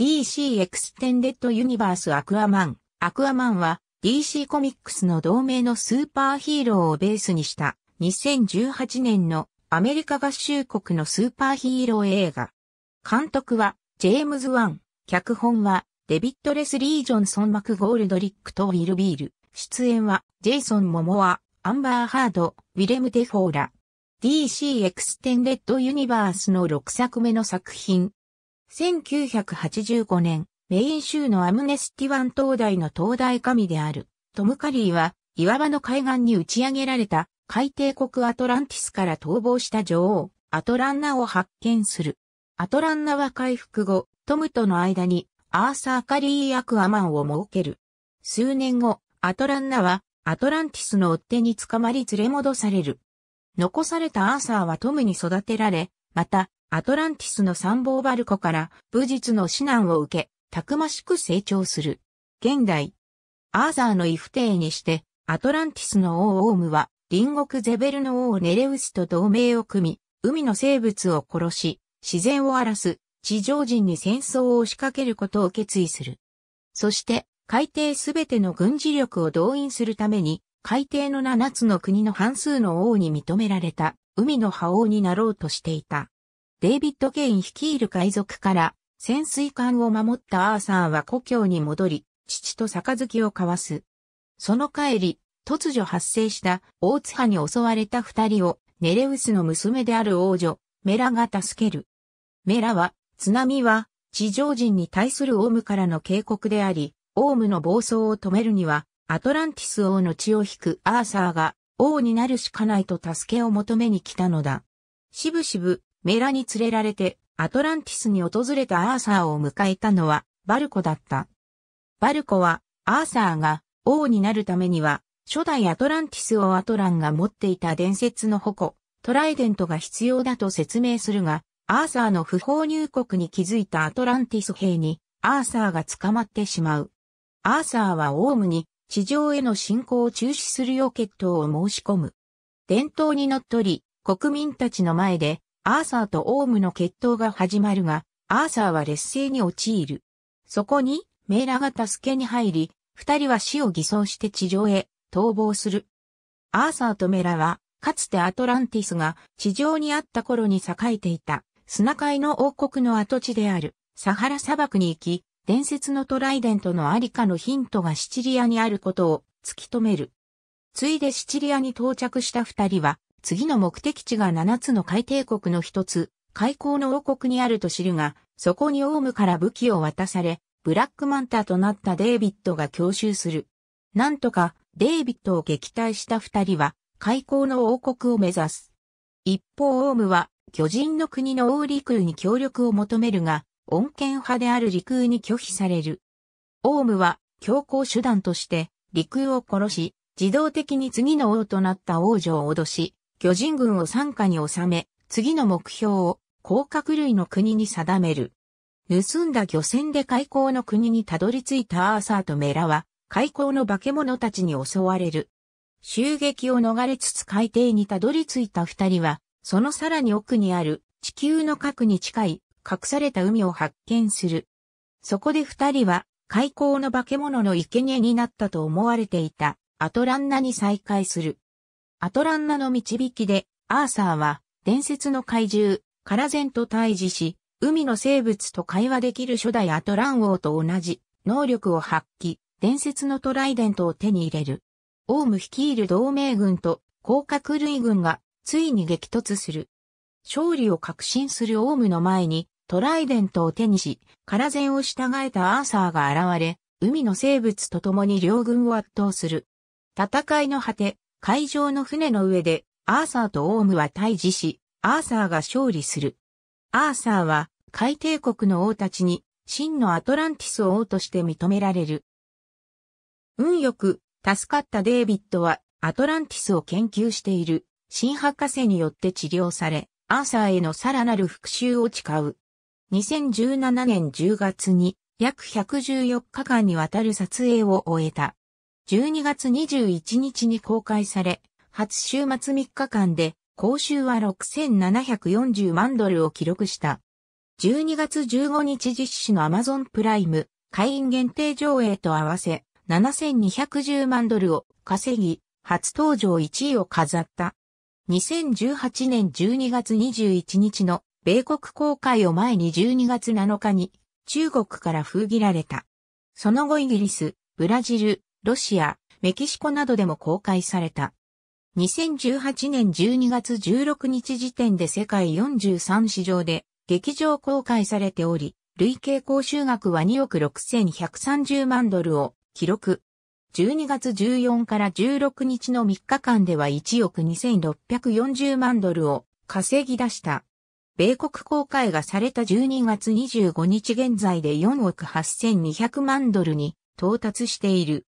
DC エクステンデッドユニバースアクアマン。アクアマンは DC コミックスの同盟のスーパーヒーローをベースにした2018年のアメリカ合衆国のスーパーヒーロー映画。監督はジェームズ・ワン。脚本はデビッド・レスリー・ジョンソン・マクゴールドリックとウィル・ビール。出演はジェイソン・モモア、アンバー・ハード、ウィレム・デ・フォーラ。DC エクステンデッド・ユニバースの6作目の作品、1985年、メイン州のアムネスティ湾灯台の灯台神である、トム・カリーは、岩場の海岸に打ち上げられた、海底国アトランティスから逃亡した女王、アトランナを発見する。アトランナは回復後、トムとの間に、アーサー・カリー・アクアマンを設ける。数年後、アトランナは、アトランティスの追っ手に捕まり連れ戻される。残されたアーサーはトムに育てられ、また、アトランティスの参謀バルコから武術の指南を受け、たくましく成長する。現代、アーザーの異不定にして、アトランティスの王オウムは、隣国ゼベルの王ネレウスと同盟を組み、海の生物を殺し、自然を荒らす、地上人に戦争を仕掛けることを決意する。そして、海底すべての軍事力を動員するために、海底の7つの国の半数の王に認められた、海の覇王になろうとしていた。デイビッド・ケイン率いる海賊から潜水艦を守ったアーサーは故郷に戻り、父と杯を交わす。その帰り、突如発生した大津波に襲われた二人をネレウスの娘である王女、メラが助ける。メラは、津波は地上人に対するオウムからの警告であり、オウムの暴走を止めるには、アトランティス王の血を引くアーサーが王になるしかないと助けを求めに来たのだ。しぶしぶメラに連れられてアトランティスに訪れたアーサーを迎えたのはバルコだった。バルコはアーサーが王になるためには初代アトランティス王アトランが持っていた伝説の矛、トライデントが必要だと説明するが、アーサーの不法入国に気づいたアトランティス兵にアーサーが捕まってしまう。アーサーはオウムに地上への侵攻を中止するよう決闘を申し込む。伝統にのっとり、国民たちの前でアーサーとオウムの決闘が始まるが、アーサーは劣勢に陥る。そこに、メーラが助けに入り、二人は死を偽装して地上へ逃亡する。アーサーとメラは、かつてアトランティスが地上にあった頃に栄えていた砂海の王国の跡地であるサハラ砂漠に行き、伝説のトライデントのありかのヒントがシチリアにあることを突き止める。ついでシチリアに到着した二人は次の目的地が7つの海底国の一つ、海溝の王国にあると知るが、そこにオウムから武器を渡され、ブラックマンターとなったデイビッドが強襲する。なんとか、デイビッドを撃退した二人は、海溝の王国を目指す。一方オウムは、巨人の国の王陸に協力を求めるが、恩健派である陸空に拒否される。オウムは、強行手段として、陸空を殺し、自動的に次の王となった王女を脅し、巨人軍を参加に収め、次の目標を甲殻類の国に定める。盗んだ漁船で海港の国にたどり着いたアーサーとメラは、海港の化け物たちに襲われる。襲撃を逃れつつ海底にたどり着いた二人は、そのさらに奥にある地球の核に近い隠された海を発見する。そこで二人は、海溝の化け物の生贄になったと思われていたアトランナに再会する。アトランナの導きで、アーサーは、伝説の怪獣、カラゼンと対峙し、海の生物と会話できる初代アトラン王と同じ、能力を発揮、伝説のトライデントを手に入れる。オウム率いる同盟軍と、甲殻類軍が、ついに激突する。勝利を確信するオウムの前に、トライデントを手にし、カラゼンを従えたアーサーが現れ、海の生物と共に両軍を圧倒する。戦いの果て、海上の船の上で、アーサーとオウムは対峙し、アーサーが勝利する。アーサーは、海帝国の王たちに、真のアトランティス王として認められる。運よく、助かったデイビッドは、アトランティスを研究している、新博士によって治療され、アーサーへのさらなる復讐を誓う。2017年10月に、約114日間にわたる撮影を終えた。12月21日に公開され、初週末3日間で、公衆は6740万ドルを記録した。12月15日実施のアマゾンプライム会員限定上映と合わせ7210万ドルを稼ぎ、初登場1位を飾った。2018年12月21日の米国公開を前に12月7日に中国から封切られた。その後イギリス、ブラジル、ロシア、メキシコなどでも公開された。2018年12月16日時点で世界43市場で劇場公開されており、累計公衆額は2億6130万ドルを記録。12月14から16日の3日間では1億2640万ドルを稼ぎ出した。米国公開がされた12月25日現在で4億8200万ドルに到達している。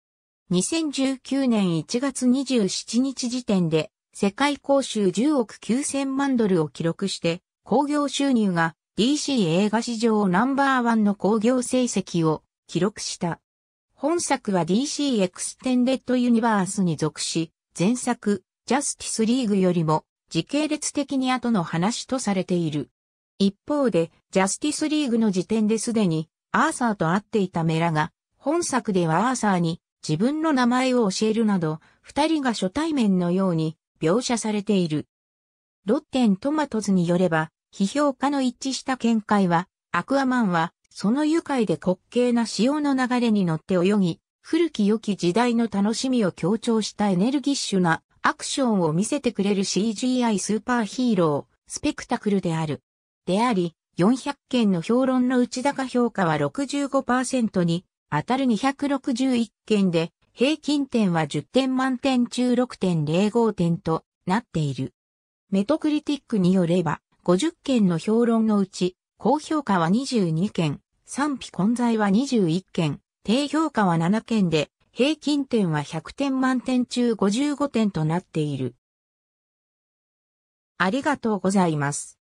2019年1月27日時点で世界公衆10億9000万ドルを記録して興行収入が DC 映画史上ナンバーワンの興行成績を記録した。本作は DC エクステンデッドユニバースに属し、前作、ジャスティスリーグよりも時系列的に後の話とされている。一方で、ジャスティスリーグの時点ですでに、アーサーと会っていたメラが、本作ではアーサーに、自分の名前を教えるなど、二人が初対面のように描写されている。ロッテントマトズによれば、批評家の一致した見解は、アクアマンは、その愉快で滑稽な潮の流れに乗って泳ぎ、古き良き時代の楽しみを強調したエネルギッシュなアクションを見せてくれる CGI スーパーヒーロー、スペクタクルである。であり、400件の評論の内高評価は65%に当たる261件で、平均点は10点満点中6.05点となっている。メトクリティックによれば、50件の評論のうち、高評価は22件、賛否混在は21件、低評価は7件で、平均点は100点満点中55点となっている。ありがとうございます。